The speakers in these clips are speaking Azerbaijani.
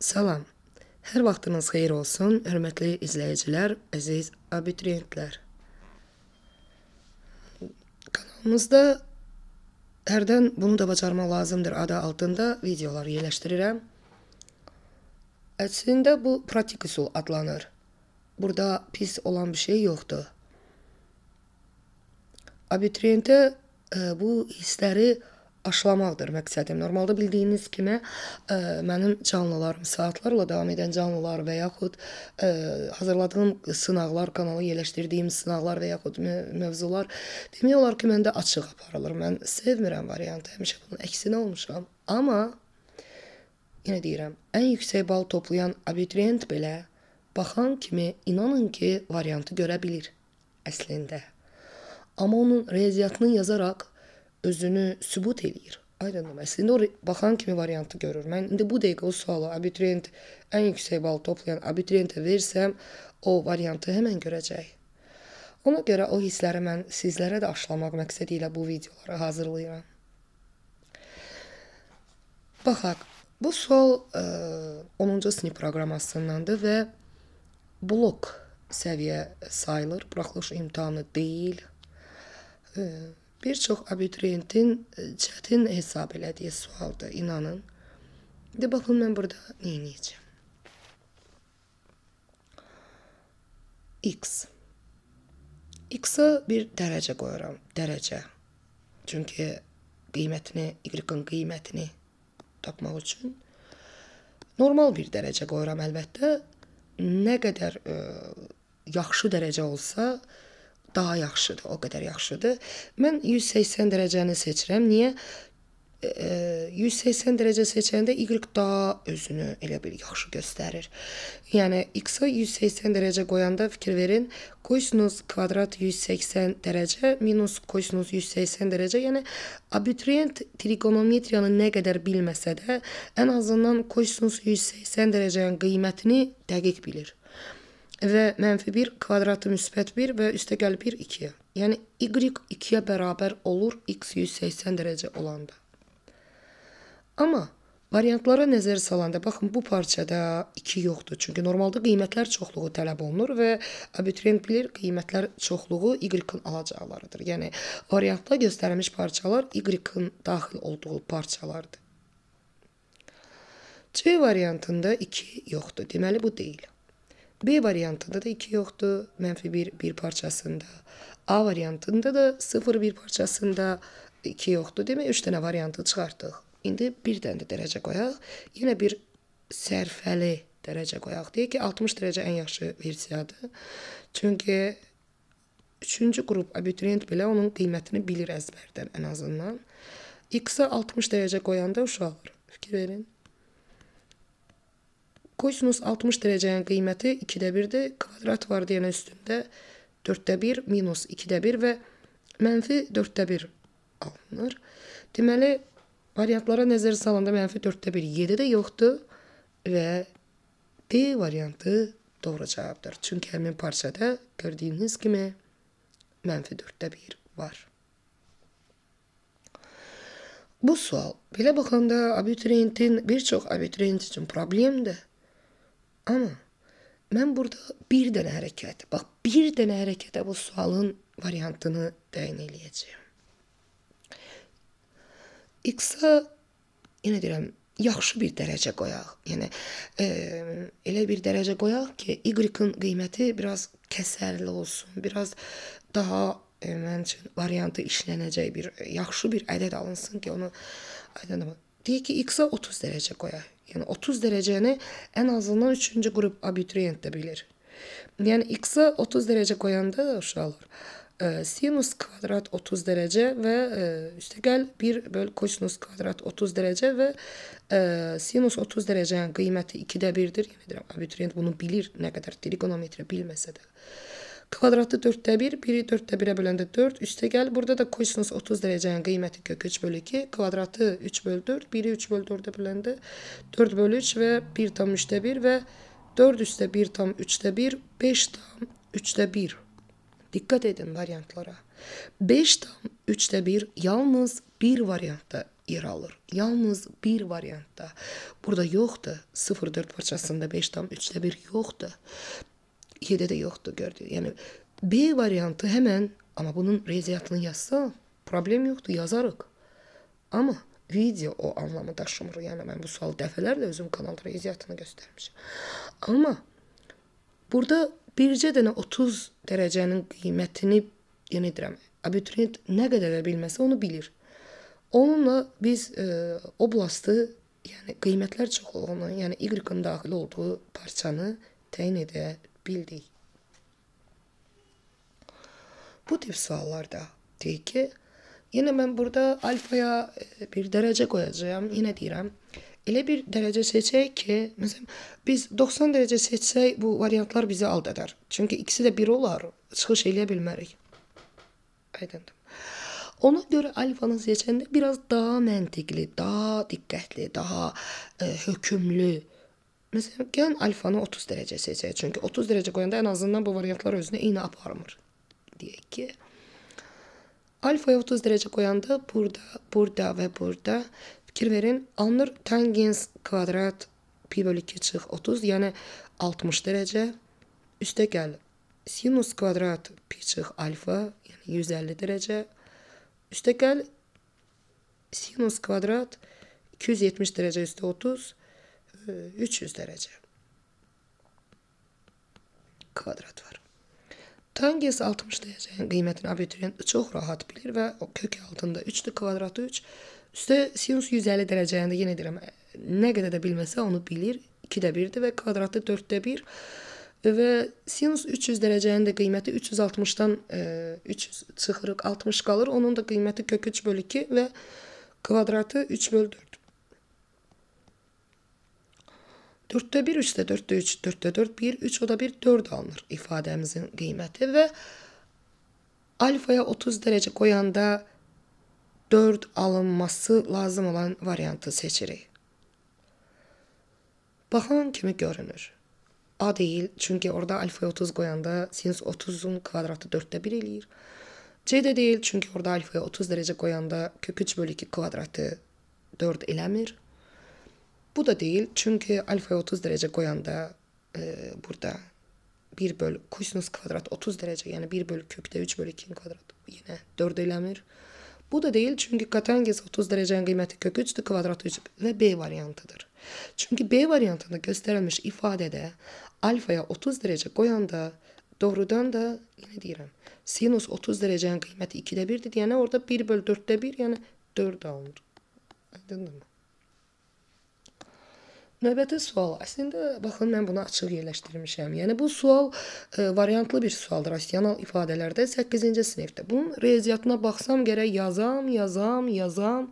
Salam. Hər vaxtınız xeyir olsun, hörmətli izləyicilər, əziz abituriyentlər. Kanalımızda hərdən bunu da bacarmaq lazımdır adı altında videolar yerləşdirirəm. Əslində bu pratik üsul adlanır. Burada pis olan bir şey yoxdur. Abituriyentə e, bu hissləri anlayır aşılamaqdır məqsədim. Normalda bildiyiniz kimi ə, e, mənim canlılarım saatlarla davam edən canlılar və yaxud ə, e, hazırladığım sınaqlar, kanala yerləşdirdiyim sınaqlar və yaxud mövzular demək olar ki, məndə açıq aparılır. Mən sevmirəm variantı. Həmişə bunun əksinə olmuşam. Amma yenə deyirəm, ən yüksək bal toplayan abituriyent belə baxan kimi inanın ki, variantı görə bilir əslində. Amma onun riyaziyyatını yazaraq özünü sübut eləyir. Aydındır. Əslində o baxan kimi variantı görür. Mən indi bu dəqiqə o sualı abituriyent ən yüksək bal toplayan abituriyentə versəm, o variantı həmin görəcək. Ona görə o hissləri mən sizlərə də aşılamaq məqsədi ilə bu videoları hazırlayıram. Baxaq, bu sual ə, e, 10-cu sinif proqramasındandır və blok səviyyə sayılır, buraxılış imtahanı deyil. Ə, e, bir çox abituriyentin e, çətin hesab elədiyi sualdır, inanın. De baxın mən burada nə edəcəm. X. X-ə bir dərəcə qoyuram, dərəcə. Çünki qiymətini, y-in qiymətini tapmaq üçün normal bir dərəcə qoyuram əlbəttə. Nə qədər ə, e, yaxşı dərəcə olsa, ə, daha yaxşıdır, o qədər yaxşıdır. Mən 180 dərəcəni seçirəm. Niyə? 180 e, e, dərəcə seçəndə y daha özünü elə bil yaxşı göstərir. Yəni x-ə 180 dərəcə qoyanda fikir verin, kosinus kvadrat 180 dərəcə minus kosinus 180 dərəcə, yəni abituriyent trigonometriyanı nə qədər bilməsə də, ən azından kosinus 180 dərəcənin qiymətini dəqiq bilir və mənfi 1 kvadratı müsbət 1 və üstəgəl 1 2-yə. Yəni y 2-yə bərabər olur x 180 dərəcə olanda. Amma variantlara nəzər salanda baxın bu parçada 2 yoxdur. Çünki normalda qiymətlər çoxluğu tələb olunur və abituriyent bilir qiymətlər çoxluğu y-in alacaqlarıdır. Yəni variantda göstərilmiş parçalar y-in daxil olduğu parçalardır. C variantında 2 yoxdur. Deməli bu deyil. B variantında da 2 yoxdur, mənfi 1 bir parçasında. A variantında da 0 bir parçasında 2 yoxdur. Demək 3 dənə variantı çıxartdıq. İndi bir dənə də dərəcə qoyaq. Yenə bir sərfəli dərəcə qoyaq. Deyək ki, 60 dərəcə ən yaxşı versiyadır. Çünki 3-cü qrup abituriyent belə onun qiymətini bilir əzbərdən ən azından. X-ə 60 dərəcə qoyanda uşaqlar fikir verin. Kosinus 60 dərəcənin qiyməti 2-də 1-dir. Kvadrat var deyənə üstündə 4-də 1 minus 2-də 1 və mənfi 4-də 1 alınır. Deməli, variantlara nəzər salanda mənfi 4-də 1 7 də yoxdur və D variantı doğru cavabdır. Çünki həmin parçada gördüyünüz kimi mənfi 4-də 1 var. Bu sual belə baxanda abituriyentin bir çox abituriyent üçün problemdir. Amma mən burada bir dənə hərəkət, bax bir dənə hərəkətə bu sualın variantını təyin eləyəcəyəm. X-a yenə deyirəm, yaxşı bir dərəcə qoyaq. Yəni e, elə bir dərəcə qoyaq ki, y-in qiyməti biraz kəsərli olsun, biraz daha e, mənim üçün variantı işlənəcək bir yaxşı bir ədəd alınsın ki, onu aydınlama. Deyək ki, x-a 30 dərəcə qoyaq. Yəni 30 dərəcəni ən azından 3-cü qrup abituriyent də bilir. Yəni x-ə 30 dərəcə qoyanda uşaqlar ə, sinus kvadrat 30 dərəcə və üstəgəl 1 böl kosinus kvadrat 30 dərəcə və ə, e, sinus 30 dərəcənin qiyməti 2-də 1-dir. Yəni deyirəm abituriyent bunu bilir, nə qədər trigonometriya bilməsə də. Kvadratı 4-də 1, 1-i 4-də 1-ə böləndə 4, üstə gəl. Burada da kosinus 30 dərəcənin qiyməti kök 3 bölü 2, kvadratı 3 bölü 4, 1-i 3 bölü 4-də böləndə 4 bölü 3 və 1 tam 3-də 1 və 4 üstə 1 tam 3-də 1, 5 tam 3-də 1. Diqqət edin variantlara. 5 tam 3-də 1 yalnız bir variantda yer alır. Yalnız bir variantda. Burada yoxdur. 0-4 parçasında 5 tam 3-də 1 yoxdur. 2-də də yoxdur gördü. Yəni B variantı həmən, amma bunun riyaziyyatını yazsa problem yoxdur, yazarıq. Amma video o anlamı daşımır. Yəni mən bu sualı dəfələrlə özüm kanalda riyaziyyatını göstərmişəm. Amma burada bircə dənə 30 dərəcənin qiymətini yenə deyirəm. Abituriyent nə qədər bilməsə onu bilir. Onunla biz e, oblastı, yəni qiymətlər çoxluğunu, yəni y-ın daxil olduğu parçanı təyin edə bildik. Bu tip suallarda deyək ki, yenə mən burada alfaya e, bir dərəcə qoyacağam. Yenə deyirəm, elə bir dərəcə seçək ki, məsələn, biz 90 dərəcə seçsək bu variantlar bizi aldadar. Çünki ikisi də 1 olar, çıxış eləyə bilmərik. Aydındır. Ona görə alfanı seçəndə biraz daha məntiqli, daha diqqətli, daha ə, e, hökümlü, Məsələn, gəlin alfanı 30 dərəcə seçək. Çünki 30 dərəcə qoyanda ən azından bu variantlar özünə eyni aparmır. Deyək ki, alfaya 30 dərəcə qoyanda burada, burada və burada fikir verin, alınır tangens kvadrat pi bölü 2 çıx 30, yəni 60 dərəcə üstə gəl sinus kvadrat pi çıx alfa, yəni 150 dərəcə üstə gəl sinus kvadrat 270 dərəcə üstə 30 300 dərəcə kvadrat var. Tangens 60 dəyəcəyin qiymətini abituriyent çox rahat bilir və kök altında 3-dür kvadratı 3. Üstə sinus 150 dərəcəyində yenə deyirəm, nə qədər də bilməsə onu bilir. 2də 1-dir və kvadratı 4də 1 və sinus 300 dərəcəyində qiyməti 360-dan 300 e, çıxırıq, 60 qalır. Onun da qiyməti kök 3/2 və kvadratı 3/4. 4-də 1, 3-də 4-də 3, 4-də 4, 1, 3 o da 1, 4 alınır ifadəmizin qiyməti və alfaya 30 dərəcə qoyanda 4 alınması lazım olan variantı seçirik. Baxan kimi görünür. A deyil, çünki orada alfaya 30 qoyanda sinus 30-un kvadratı 4-də 1 eləyir. C də deyil, çünki orada alfaya 30 dərəcə qoyanda kök 3 bölü 2 kvadratı 4 eləmir. Bu da değil çünkü alfaya 30 derece koyanda e, burada 1 bölü kosinus kvadrat 30 derece yani 1 bölü kökte 3 bölü 2'nin kvadratı yine 4 eylemdir. Bu da değil çünkü katangez 30 derecenin kıymeti kök 3'tü kvadrat 3 ve B variantıdır. Çünkü B variantında gösterilmiş ifadede alfaya 30 derece koyanda doğrudan da yine diyorum sinüs 30 derecenin kıymeti 2'de 1'dir. Yani orada 1 bölü 4'te 1 yani 4 alınır. Anladın mı? Növbəti sual. Əslində baxın mən bunu açıq yerləşdirmişəm. Yəni bu sual e, variantlı bir sualdır. Rasional ifadələrdə 8-ci sinifdə. Bunun riyaziyyatına baxsam gərək yazam, yazam, yazam.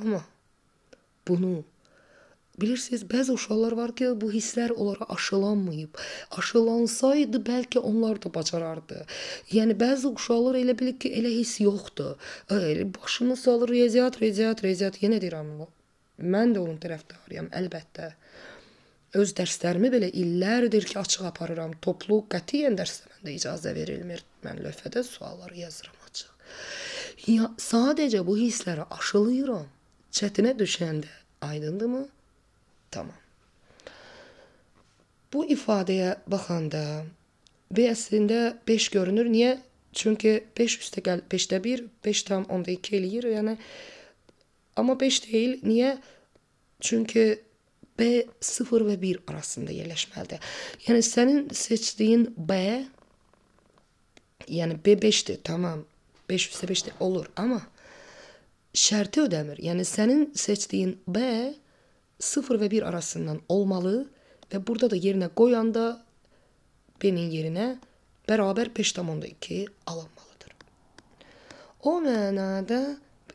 Amma bunu bilirsiniz, bəzi uşaqlar var ki, bu hisslər onlara aşılanmayıb. Aşılansaydı bəlkə onlar da bacarardı. Yəni bəzi uşaqlar elə bilir ki, elə hiss yoxdur. E, başını salır riyaziyyat, riyaziyyat, riyaziyyat. Yenə deyirəm, Mən də onun tərəfdarıyam, əlbəttə. Öz dərslərimi belə illərdir ki, açıq aparıram. Toplu qətiyyən dərsə məndə icazə verilmir. Mən lövhədə sualları yazıram açıq. Ya sadəcə bu hissləri aşılıram. Çətinə düşəndə aydındırmı? Tamam. Bu ifadəyə baxanda B əslində 5 görünür. Niyə? Çünki 5 üstə gəl 5də 1, 5 tam onda 2 eləyir. Yəni Amma 5 deyil. Niyə? Çünki B 0 və 1 arasında yerləşməlidir. Yəni sənin seçdiyin B yəni B5-dir, tamam. 5 üstə 5-dir, olur, amma şərti ödəmir. Yəni sənin seçdiyin B 0 və 1 arasından olmalı və burada da yerinə qoyanda B-nin yerinə bərabər 5.2 alınmalıdır. O mənada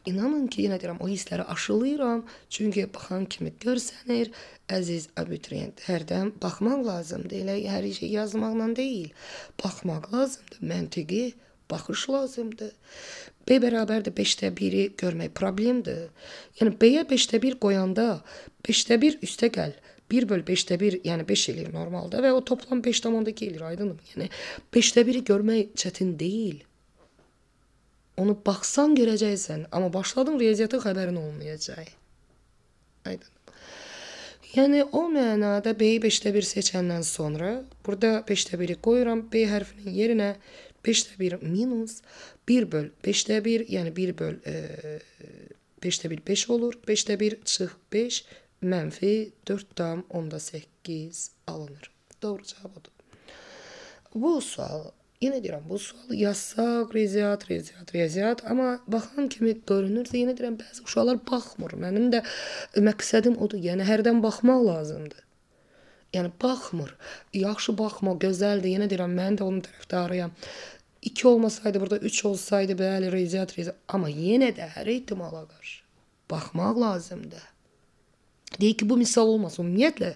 İnanın ki, yenə deyirəm, o hissləri aşılayıram. Çünki baxan kimi görsənir. Əziz abituriyent, hərdən baxmaq lazımdır. Elə hər şey yazmaqla deyil. Baxmaq lazımdır, məntiqi baxış lazımdır. B bərabərdir 5-də 1-i görmək problemdir. Yəni B-yə 5-də 1 qoyanda 5-də 1 üstə gəl. 1 böl 5-də 1, yəni 5 eləyir normalda və o toplam 5,2 eləyir, aydındır? Yəni 5-də 1-i görmək çətin deyil. Onu baxsan görəcəksən, amma başladın riyaziyyata xəbərin olmayacaq. Aydın. Yəni o mənada B-yi 5də 1 seçəndən sonra burada 5də 1-i qoyuram B hərfinin yerinə 5də 1 minus 1 böl 5də 1, yəni 1 böl e, 5də 1 5 olur. 5də 1 çıx 5, mənfi 4,8 alınır. Doğru cavab odur. Bu sual Yenə deyirəm, bu sualı yazsaq, riyaziyyat, riyaziyyat, riyaziyyat, amma baxan kimi görünürsə, yenə deyirəm, bəzi uşaqlar baxmır. Mənim də məqsədim odur, yəni hərdən baxmaq lazımdır. Yəni baxmır. Yaxşı baxma, gözəldir. Yenə deyirəm, mən də onun tərəfdarıyam. 2 olmasaydı, burada 3 olsaydı, bəli, riyaziyyat, riyaziyyat, amma yenə də hər ehtimala qarşı baxmaq lazımdır. Deyək ki, bu misal olmasın. Ümumiyyətlə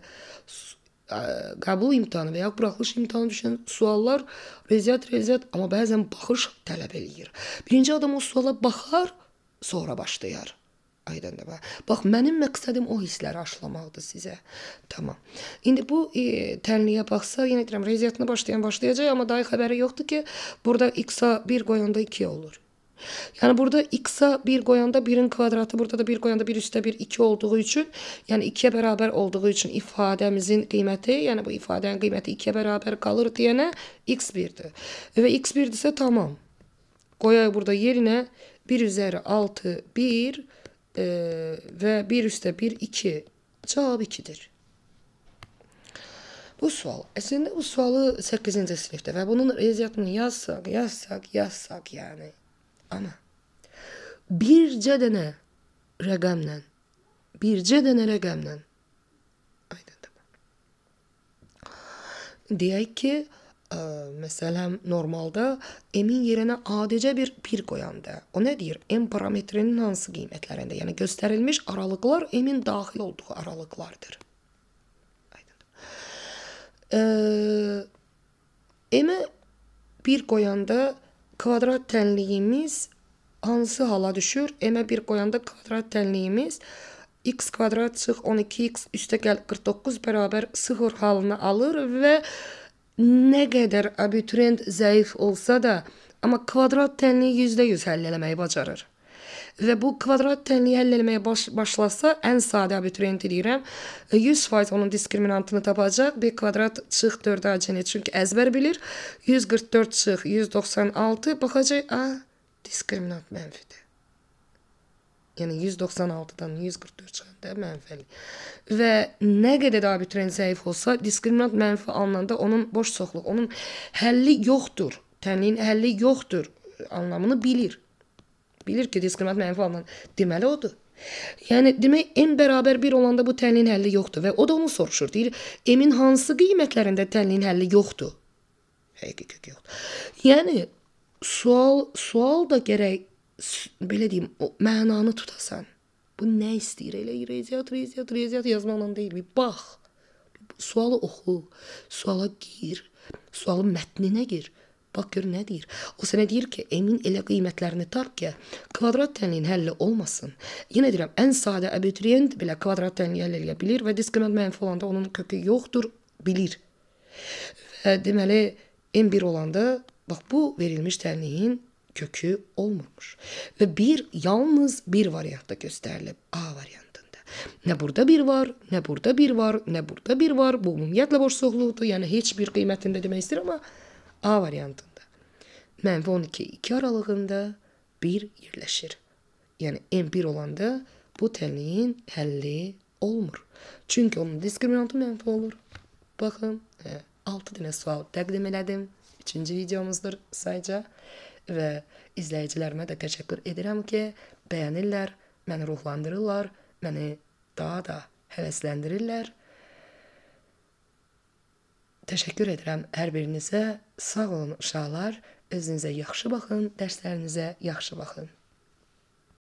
qəbul imtahanı və ya buraxılış imtahanı düşən suallar riyaziyyat-riyaziyyat, amma bəzən baxış tələb eləyir. Birinci adam o suala baxar, sonra başlayar. Aydındır bax. Bax mənim məqsədim o hissləri aşılamaqdır sizə. Tamam. İndi bu e, tənliyə baxsa, yenə deyirəm, riyaziyyatına başlayan başlayacaq, amma daha xəbəri yoxdur ki, burada x-a 1 qoyanda 2 olur. Yani burada x'a bir koyanda birin kvadratı burada da bir koyanda bir üstte bir iki olduğu için yani ikiye beraber olduğu için ifademizin qiyməti yani bu ifadenin qiyməti ikiye beraber bərabər qalır x birdi ve x birdi ise tamam. Qoyaq burada yerine 1 üzeri 6 1 e, və 1 üstə 1 2 cavab 2 Bu sual. aslında e, bu sualı 8 sınıfta ve və bunun riyaziyyatını yazsaq, yazsaq, yazsaq, yəni ana. Bircə dənə rəqəmlə, bircə dənə rəqəmlə aydındır. Deyək ki, ə, e, məsələn, normalda m-in yerinə adicə bir bir qoyanda, o nə deyir? m parametrinin hansı qiymətlərində, yəni göstərilmiş aralıqlar m-in daxil olduğu aralıqlardır. Aydındır. Ə, e, m-i bir qoyanda kvadrat tənliyimiz hansı hala düşür? M-ə 1 qoyanda kvadrat tənliyimiz x kvadrat çıx 12x üstəgəl 49 bərabər 0 halını alır və nə qədər abituriyent zəif olsa da, amma kvadrat tənliyi %100 həll eləməyi bacarır. Və bu kvadrat tənliyi həll etməyə baş, başlasa, ən sadə abituriyent deyirəm, 100% e, onun diskriminantını tapacaq. B kvadrat çıx 4 acını, e çünki əzbər bilir. 144 çıx 196 baxacaq, a diskriminant mənfidir. Yəni 196-dan 144 çıxanda mənfəli. Və nə qədər də abituriyent zəif olsa, diskriminant mənfi alınanda onun boş çoxluq, onun həlli yoxdur. Tənliyin həlli yoxdur anlamını bilir. Bilir ki, diskriminat mənfi anlam deməli odur. Yəni demək M bərabər 1 olanda bu tənliyin həlli yoxdur və o da onu soruşur. Deyir, M-in hansı qiymətlərində tənliyin həlli yoxdur? Həqiqət yoxdur. Yəni sual sual da gərək belə deyim, o mənanı tutasan. Bu nə istəyir? Elə riyaziyyat, riyaziyyat, riyaziyyat yazmaqla deyil. Bir bax. Sualı oxu, suala gir, sualın mətninə gir. Bax gör nə deyir. O sənə deyir ki, emin elə qiymətlərini tap ki, kvadrat tənliyin həlli olmasın. Yenə deyirəm, ən sadə abituriyent belə kvadrat tənliyi həll edə bilər və diskriminant mənfi olanda onun kökü yoxdur, bilir. Və deməli, M1 olanda bax bu verilmiş tənliyin kökü olmamış və bir yalnız bir variantda göstərilib. A variantı Nə burada bir var, nə burada bir var, nə burada bir var. Bu ümumiyyətlə boşluqluqdur. Yəni heç bir qiymətində demək istəyir, amma A variantında mənfi 12 2 aralığında 1 yerləşir. Yəni M1 olanda bu tənliyin həlli olmur. Çünki onun diskriminantı mənfi olur. Baxın, 6 dənə sual təqdim elədim. 3-cü videomuzdur sayca və izləyicilərimə də təşəkkür edirəm ki, bəyənirlər, məni ruhlandırırlar, məni daha da həvəsləndirirlər. Təşəkkür edirəm hər birinizə. Sağ olun uşaqlar. Özünüzə yaxşı baxın, dərslərinizə yaxşı baxın.